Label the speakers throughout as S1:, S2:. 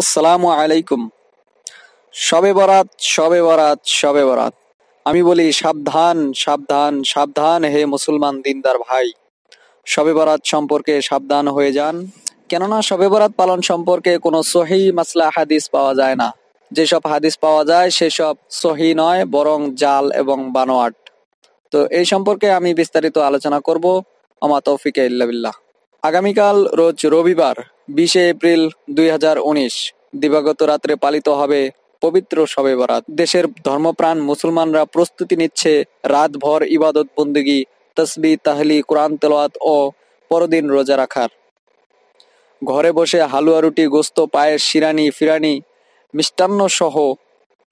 S1: আসসালামু আলাইকুম সবে বরাত সবে বরাত সবে বরাত আমি বলি সাবধান সাবধান সাবধান হে মুসলমান দিনদার ভাই সবে বরাত সম্পর্কে সাবধান হয়ে যান কেননা সবে বরাত পালন সম্পর্কে কোনো সহি মাসলা হাদিস পাওয়া যায় না যেসব হাদিস পাওয়া যায় সেসব সহি নয় বরং জাল এবং বানোয়াট তো এই সম্পর্কে আমি বিস্তারিত আলোচনা করব আমার তৌফিকে ইল্লাবিল্লাহ আগামীকাল রোজ রবিবার বিশে এপ্রিল দুই দিবাগত রাত্রে পালিত হবে পবিত্র শবে বরাত দেশের ধর্মপ্রাণ মুসলমানরা প্রস্তুতি নিচ্ছে রাতভর ইবাদত বন্দিগি তসবি তাহলি কোরআন তেলোয়াত ও পরদিন রোজা রাখার ঘরে বসে হালুয়া রুটি গোস্ত পায়ের শিরানি ফিরানি মিষ্টান্ন সহ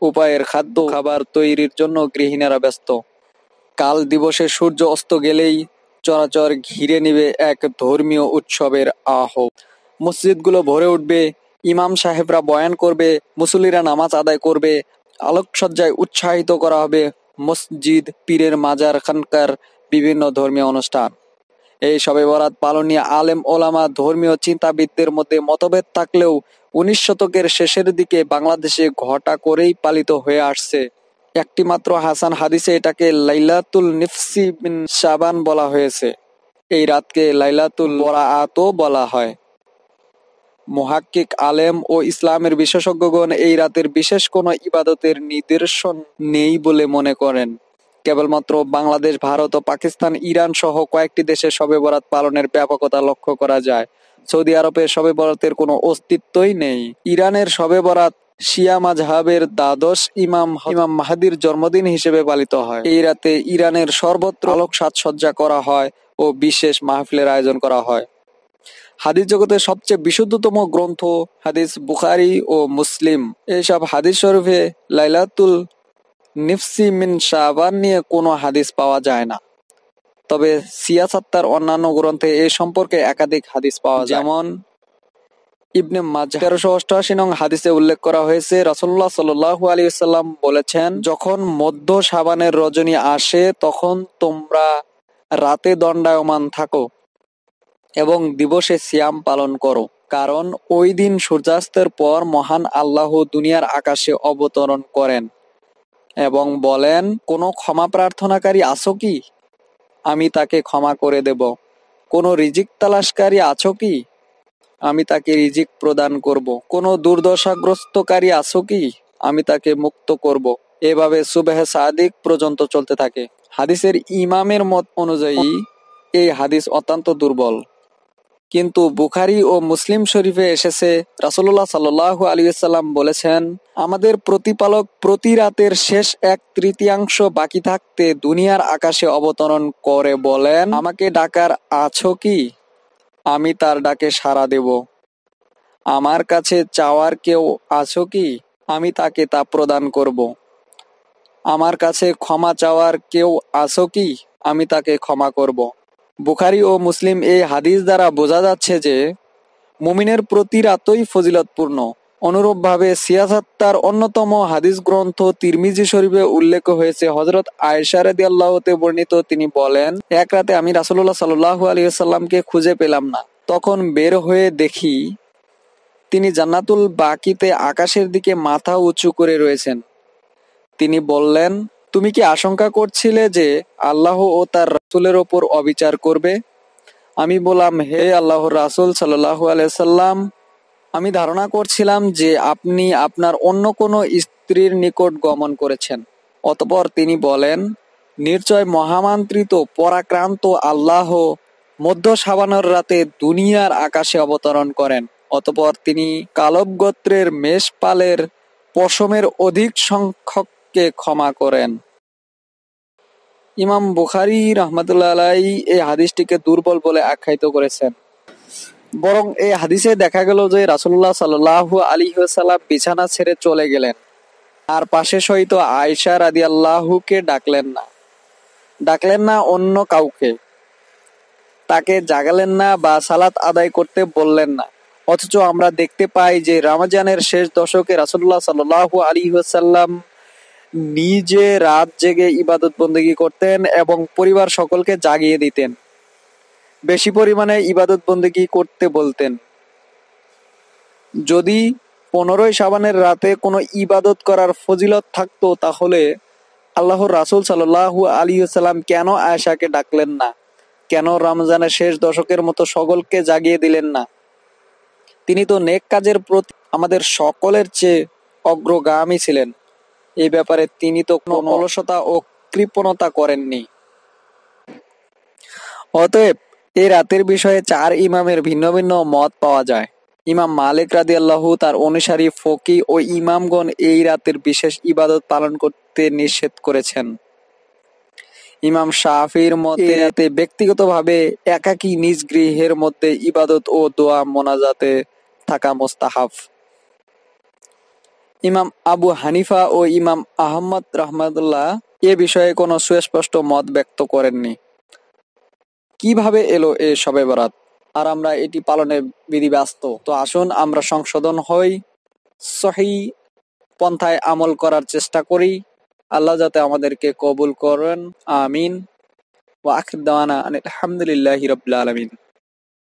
S1: উপায়ের খাদ্য খাবার তৈরির জন্য গৃহিণীরা ব্যস্ত কাল দিবসে সূর্য অস্ত গেলেই চরাচর ঘিরে নিবে এক ধর্মীয় উৎসবের আহ মসজিদগুলো ভরে উঠবে ইমাম সাহেবরা বয়ান করবে মুসলিরা নামাজ আদায় করবে আলোকসজ্জায় উৎসাহিত করা হবে মসজিদ পীরের মাজার খানকার বিভিন্ন ধর্মীয় অনুষ্ঠান এই সবে বরাত পালনীয় আলেম ওলামা ধর্মীয় চিন্তাবিদদের মধ্যে মতভেদ থাকলেও উনিশ শতকের শেষের দিকে বাংলাদেশে ঘটা করেই পালিত হয়ে আসছে একটি মাত্র হাসান হাদিসে এটাকে লাইলাতুল নিফসি বিন শাবান বলা হয়েছে এই রাতকে লাইলাতুল আতো বলা হয় মহাক্কিক আলেম ও ইসলামের বিশেষজ্ঞগণ এই রাতের বিশেষ কোনো ইবাদতের নিদর্শন নেই বলে মনে করেন কেবলমাত্র বাংলাদেশ ভারত ও পাকিস্তান ইরান সহ কয়েকটি দেশে সবে বরাত পালনের ব্যাপকতা লক্ষ্য করা যায় সৌদি আরবে সবে বরাতের কোনো অস্তিত্বই নেই ইরানের সবে বরাত শিয়া মাঝহাবের দ্বাদশ ইমাম ইমাম মাহাদির জন্মদিন হিসেবে পালিত হয় এই রাতে ইরানের সর্বত্র আলোক সাজসজ্জা করা হয় ও বিশেষ মাহফিলের আয়োজন করা হয় হাদিস জগতের সবচেয়ে বিশুদ্ধতম গ্রন্থ হাদিস বুখারি ও মুসলিম এইসব হাদিস শরীফে লাইলাতুল নিফসি মিন শাহবান নিয়ে কোনো হাদিস পাওয়া যায় না তবে সিয়াসাত্তার অন্যান্য গ্রন্থে এ সম্পর্কে একাধিক হাদিস পাওয়া যেমন ইবনে মাজ তেরোশো অষ্টআশি নং হাদিসে উল্লেখ করা হয়েছে রসল্লাহ সাল আলী সাল্লাম বলেছেন যখন মধ্য সাবানের রজনী আসে তখন তোমরা রাতে দণ্ডায়মান থাকো এবং দিবসে সিয়াম পালন করো কারণ ওই দিন সূর্যাস্তের পর মহান আল্লাহ দুনিয়ার আকাশে অবতরণ করেন এবং বলেন কোনো ক্ষমা প্রার্থনাকারী আছো কি আমি তাকে ক্ষমা করে দেব কোনো রিজিক তালাশকারী আছো কি আমি তাকে রিজিক প্রদান করব। কোনো দুর্দশাগ্রস্তকারী আছো কি আমি তাকে মুক্ত করব। এভাবে সুবেহ সাদিক পর্যন্ত চলতে থাকে হাদিসের ইমামের মত অনুযায়ী এই হাদিস অত্যন্ত দুর্বল কিন্তু বুখারি ও মুসলিম শরীফে এসেছে রাসুল্লাহ সাল্লু আলিয়াল্লাম বলেছেন আমাদের প্রতিপালক প্রতি রাতের শেষ এক তৃতীয়াংশ বাকি থাকতে দুনিয়ার আকাশে অবতরণ করে বলেন আমাকে ডাকার আছো কি আমি তার ডাকে সাড়া দেব। আমার কাছে চাওয়ার কেউ আছো কি আমি তাকে তা প্রদান করব। আমার কাছে ক্ষমা চাওয়ার কেউ আছো কি আমি তাকে ক্ষমা করব। বুখারি ও মুসলিম এই হাদিস দ্বারা বোঝা যাচ্ছে যে মুমিনের প্রতি রাতই ফজিলতপূর্ণ অনুরূপভাবে সিয়াসাত্তার অন্যতম হাদিস গ্রন্থ তিরমিজি শরীফে উল্লেখ হয়েছে হজরত আয়সা রেদি আল্লাহতে বর্ণিত তিনি বলেন এক রাতে আমি রাসুল্লাহ সাল্লাহ আলিয়াল্লামকে খুঁজে পেলাম না তখন বের হয়ে দেখি তিনি জান্নাতুল বাকিতে আকাশের দিকে মাথা উঁচু করে রয়েছেন তিনি বললেন তুমি কি আশঙ্কা করছিলে যে আল্লাহ ও তার রাসুলের ওপর অবিচার করবে আমি বললাম হে আল্লাহ রাসুল সাল্লাহ আলিয়া সাল্লাম আমি ধারণা করছিলাম যে আপনি আপনার অন্য কোনো স্ত্রীর নিকট গমন করেছেন অতপর তিনি বলেন নির্চয় মহামান্ত্রিত পরাক্রান্ত আল্লাহ মধ্য সাবানর রাতে দুনিয়ার আকাশে অবতরণ করেন অতপর তিনি কালব গোত্রের মেষপালের পশমের অধিক সংখ্যককে ক্ষমা করেন ইমাম বুখারি রহমতুল্লাহ এই হাদিসটিকে দুর্বল বলে আখ্যায়িত করেছেন বরং এই হাদিসে দেখা গেল যে রাসুল্লাহ সাল আলী সাল্লাম বিছানা ছেড়ে চলে গেলেন আর পাশে সহিত আয়সা রাদি আল্লাহকে ডাকলেন না ডাকলেন না অন্য কাউকে তাকে জাগালেন না বা সালাত আদায় করতে বললেন না অথচ আমরা দেখতে পাই যে রামাজানের শেষ দশকে রাসুল্লাহ সাল আলী সাল্লাম নিজে রাত জেগে ইবাদত বন্দী করতেন এবং পরিবার সকলকে জাগিয়ে দিতেন বেশি পরিমাণে ইবাদত বন্দেগী করতে বলতেন যদি পনেরোই সাবানের রাতে কোনো ইবাদত করার ফজিলত থাকতো তাহলে আল্লাহ রাসুল সাল্লাহু আলী সাল্লাম কেন আয়সাকে ডাকলেন না কেন রমজানের শেষ দশকের মতো সকলকে জাগিয়ে দিলেন না তিনি তো নেক কাজের প্রতি আমাদের সকলের চেয়ে অগ্রগামী ছিলেন এই ব্যাপারে তিনি তো কোনো অলসতা ও কৃপণতা করেননি অতএব এই রাতের বিষয়ে চার ইমামের ভিন্ন ভিন্ন মত পাওয়া যায় ইমাম মালিক রাজি আল্লাহ তার অনুসারী ফকি ও ইমামগণ এই রাতের বিশেষ ইবাদত পালন করতে নিষেধ করেছেন ইমাম শাহির মতে রাতে ব্যক্তিগতভাবে একাকী নিজ গৃহের মধ্যে ইবাদত ও দোয়া মোনাজাতে থাকা মোস্তাহাফ ইমাম আবু হানিফা ও ইমাম আহমদ রহমতুল্লাহ এ বিষয়ে কোনো সুস্পষ্ট মত ব্যক্ত করেননি কিভাবে এলো এ সবে বরাত আর আমরা এটি পালনে বিধি ব্যস্ত তো আসুন আমরা সংশোধন হই সহি পন্থায় আমল করার চেষ্টা করি আল্লাহ যাতে আমাদেরকে কবুল করেন আমিন ও আখির দানা আলহামদুলিল্লাহ হিরবুল্লা আলামিন